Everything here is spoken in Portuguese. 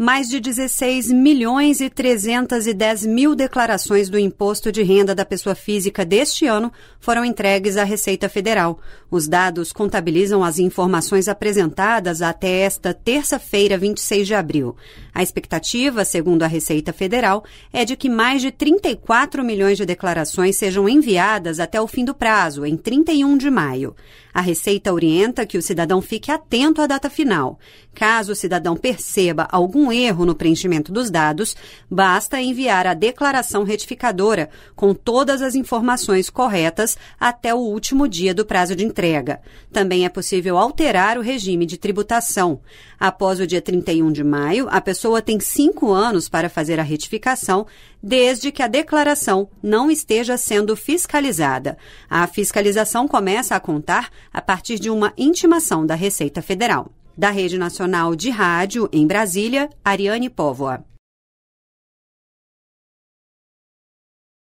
mais de 16 milhões e 310 mil declarações do imposto de renda da pessoa física deste ano foram entregues à Receita Federal. Os dados contabilizam as informações apresentadas até esta terça-feira, 26 de abril. A expectativa, segundo a Receita Federal, é de que mais de 34 milhões de declarações sejam enviadas até o fim do prazo, em 31 de maio. A Receita orienta que o cidadão fique atento à data final. Caso o cidadão perceba algum um erro no preenchimento dos dados, basta enviar a declaração retificadora com todas as informações corretas até o último dia do prazo de entrega. Também é possível alterar o regime de tributação. Após o dia 31 de maio, a pessoa tem cinco anos para fazer a retificação, desde que a declaração não esteja sendo fiscalizada. A fiscalização começa a contar a partir de uma intimação da Receita Federal. Da Rede Nacional de Rádio, em Brasília, Ariane Póvoa.